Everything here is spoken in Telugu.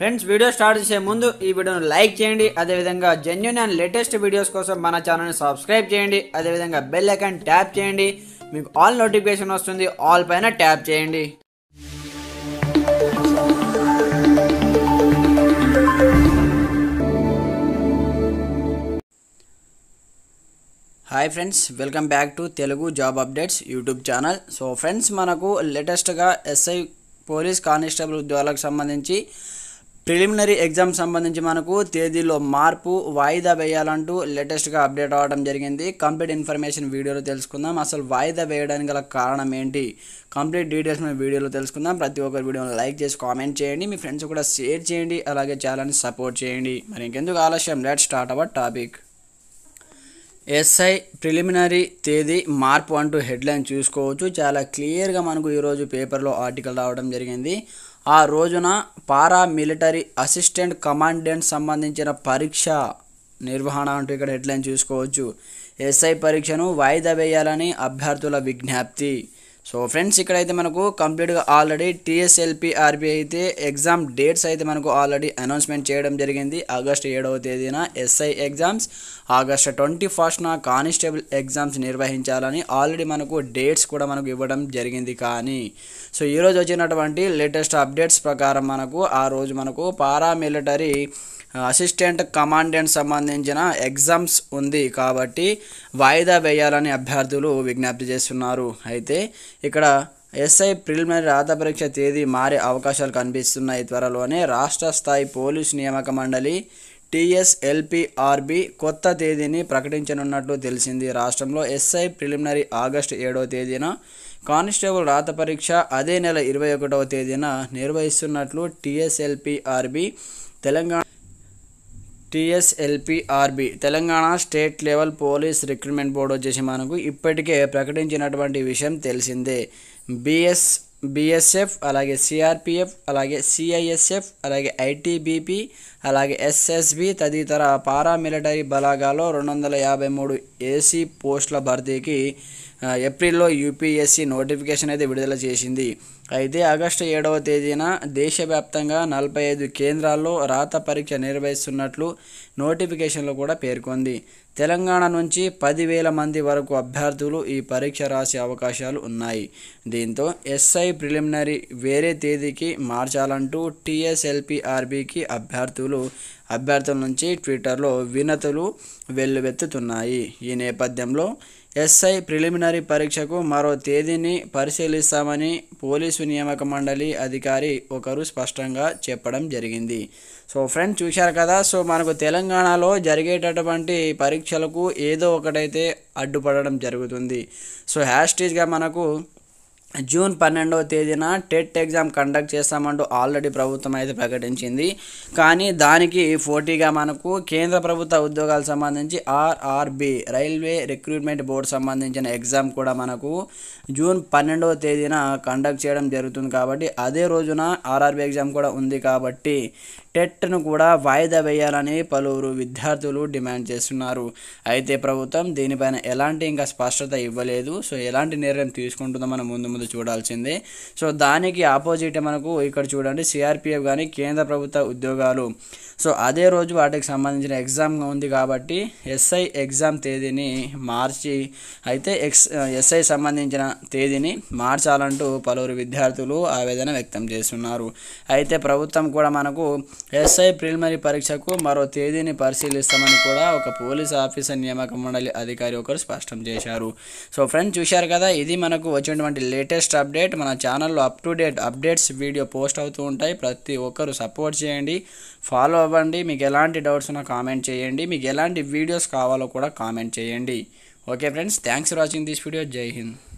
ఫ్రెండ్స్ వీడియో స్టార్ట్ చేసే ముందు ఈ వీడియోను లైక్ చేయండి అదేవిధంగా జెన్యున్ అండ్ లేటెస్ట్ వీడియోస్ కోసం మన ఛానల్ని సబ్స్క్రైబ్ చేయండి అదేవిధంగా బెల్ ఐకాన్ ట్యాప్ చేయండి మీకు ఆల్ నోటిఫికేషన్ వస్తుంది ఆల్ పైన ట్యాప్ చేయండి hi friends welcome back to Telugu job updates YouTube channel so friends మనకు లేటెస్ట్గా ఎస్ఐ పోలీస్ కానిస్టేబుల్ ఉద్యోగాలకు సంబంధించి ప్రిలిమినరీ ఎగ్జామ్ సంబంధించి మనకు తేదీలో మార్పు వాయిదా వేయాలంటూ లేటెస్ట్గా అప్డేట్ అవ్వడం జరిగింది కంప్లీట్ ఇన్ఫర్మేషన్ వీడియోలో తెలుసుకుందాం అసలు వాయిదా వేయడానికి గల కారణం ఏంటి కంప్లీట్ డీటెయిల్స్ మన వీడియోలో తెలుసుకుందాం ప్రతి ఒక్కరి వీడియోని లైక్ చేసి కామెంట్ చేయండి మీ ఫ్రెండ్స్ కూడా షేర్ చేయండి అలాగే ఛానల్ని సపోర్ట్ చేయండి మరి ఇంకెందుకు ఆలస్యం let start our topic SI preliminary తేదీ మార్పు అంటూ హెడ్లైన్ చూసుకోవచ్చు చాలా క్లియర్గా మనకు ఈరోజు పేపర్లో ఆర్టికల్ రావడం జరిగింది ఆ రోజున పారా మిలిటరీ అసిస్టెంట్ కమాండెంట్ సంబంధించిన పరీక్ష నిర్వహణ అంటూ ఇక్కడ హెడ్లైన్ చూసుకోవచ్చు ఎస్ఐ పరీక్షను వాయిదా వేయాలని అభ్యర్థుల విజ్ఞప్తి సో ఫ్రెండ్స్ ఇక్కడైతే మనకు కంప్లీట్గా ఆల్రెడీ టీఎస్ఎల్పి ఆర్బీఐ అయితే ఎగ్జామ్ డేట్స్ అయితే మనకు ఆల్రెడీ అనౌన్స్మెంట్ చేయడం జరిగింది ఆగస్టు ఏడవ తేదీన ఎస్ఐ ఎగ్జామ్స్ ఆగస్టు ట్వంటీ ఫస్ట్న కానిస్టేబుల్ ఎగ్జామ్స్ నిర్వహించాలని ఆల్రెడీ మనకు డేట్స్ కూడా మనకు ఇవ్వడం జరిగింది కానీ సో ఈరోజు వచ్చినటువంటి లేటెస్ట్ అప్డేట్స్ ప్రకారం మనకు ఆ రోజు మనకు పారామిలిటరీ అసిస్టెంట్ కమాండెంట్ సంబంధించిన ఎగ్జామ్స్ ఉంది కాబట్టి వాయిదా వేయాలని అభ్యర్థులు విజ్ఞప్తి చేస్తున్నారు అయితే ఇక్కడ ఎస్ఐ ప్రిలిమినరీ రాత పరీక్ష తేదీ మారే అవకాశాలు కనిపిస్తున్నాయి త్వరలోనే రాష్ట్ర స్థాయి పోలీసు నియామక మండలి టిఎస్ఎల్పిఆర్బి కొత్త తేదీని ప్రకటించనున్నట్లు తెలిసింది రాష్ట్రంలో ఎస్ఐ ప్రిలిమినరీ ఆగస్టు ఏడవ తేదీన కానిస్టేబుల్ రాత పరీక్ష అదే నెల ఇరవై ఒకటవ తేదీన నిర్వహిస్తున్నట్లు TSLPRB Telangana TSLPRB Telangana state level police recruitment board వచ్చేసి మనకు ఇప్పటికే ప్రకటించినటువంటి విషయం తెలిసిందే బిఎస్ బిఎస్ఎఫ్ అలాగే సిఆర్పిఎఫ్ అలాగే సిఐఎస్ఎఫ్ అలాగే ఐటీబీపీ అలాగే ఎస్ఎస్బి తదితర పారామిలిటరీ బలాగాలో రెండు వందల యాభై మూడు ఏసీ పోస్టుల భర్తీకి ఏప్రిల్లో యూపీఎస్సీ నోటిఫికేషన్ అయితే విడుదల చేసింది అయితే ఆగస్టు ఏడవ తేదీన దేశవ్యాప్తంగా నలభై ఐదు కేంద్రాల్లో రాత పరీక్ష నిర్వహిస్తున్నట్లు నోటిఫికేషన్లో కూడా పేర్కొంది తెలంగాణ నుంచి పదివేల మంది వరకు అభ్యర్థులు ఈ పరీక్ష రాసే అవకాశాలు ఉన్నాయి దీంతో ఎస్ఐ ప్రిలిమినరీ వేరే తేదీకి మార్చాలంటూ టీఎస్ఎల్పిఆర్బికి అభ్యర్థులు అభ్యర్థుల నుంచి ట్విట్టర్లో వినతులు వెల్లువెత్తుతున్నాయి ఈ నేపథ్యంలో ఎస్ఐ ప్రిలిమినరీ పరీక్షకు మరో తేదీని పరిశీలిస్తామని పోలీసు నియామక మండలి అధికారి ఒకరు స్పష్టంగా చెప్పడం జరిగింది సో ఫ్రెండ్స్ చూశారు కదా సో మనకు తెలంగాణలో జరిగేటటువంటి పరీక్షలకు ఏదో ఒకటైతే అడ్డుపడడం జరుగుతుంది సో హ్యాష్టీజ్గా మనకు జూన్ పన్నెండవ తేదీన టెట్ ఎగ్జామ్ కండక్ట్ చేస్తామంటూ ఆల్రెడీ ప్రభుత్వం అయితే ప్రకటించింది కానీ దానికి పోటీగా మనకు కేంద్ర ప్రభుత్వ ఉద్యోగాలకు సంబంధించి ఆర్ఆర్బి రైల్వే రిక్రూట్మెంట్ బోర్డు సంబంధించిన ఎగ్జామ్ కూడా మనకు జూన్ పన్నెండవ తేదీన కండక్ట్ చేయడం జరుగుతుంది కాబట్టి అదే రోజున ఆర్ఆర్బి ఎగ్జామ్ కూడా ఉంది కాబట్టి టెట్ను కూడా వాయిదా వేయాలని పలువురు విద్యార్థులు డిమాండ్ చేస్తున్నారు అయితే ప్రభుత్వం దీనిపైన ఎలాంటి ఇంకా స్పష్టత ఇవ్వలేదు సో ఎలాంటి నిర్ణయం తీసుకుంటుందో మనం ముందు ముందు చూడాల్సిందే సో దానికి ఆపోజిట్ మనకు ఇక్కడ చూడండి సిఆర్పిఎఫ్ కానీ కేంద్ర ప్రభుత్వ ఉద్యోగాలు సో అదే రోజు వాటికి సంబంధించిన ఎగ్జామ్ ఉంది కాబట్టి ఎస్ఐ ఎగ్జామ్ తేదీని మార్చి అయితే ఎక్స్ ఎస్ఐ సంబంధించిన తేదీని మార్చాలంటూ పలువురు విద్యార్థులు ఆవేదన వ్యక్తం చేస్తున్నారు అయితే ప్రభుత్వం కూడా మనకు ఎస్ఐ ప్రిలిమరీ పరీక్షకు మరో తేదీని పరిశీలిస్తామని కూడా ఒక పోలీస్ ఆఫీసర్ నియామక మండలి అధికారి ఒకరు స్పష్టం చేశారు సో ఫ్రెండ్స్ చూశారు కదా ఇది మనకు వచ్చినటువంటి లేటెస్ట్ అప్డేట్ మన ఛానల్లో up to date updates video post అవుతూ ఉంటాయి ప్రతి ఒక్కరు సపోర్ట్ చేయండి ఫాలో అవ్వండి మీకు ఎలాంటి డౌట్స్ ఉన్నా కామెంట్ చేయండి మీకు ఎలాంటి వీడియోస్ కావాలో కూడా కామెంట్ చేయండి okay friends thanks for watching this video జై హింద్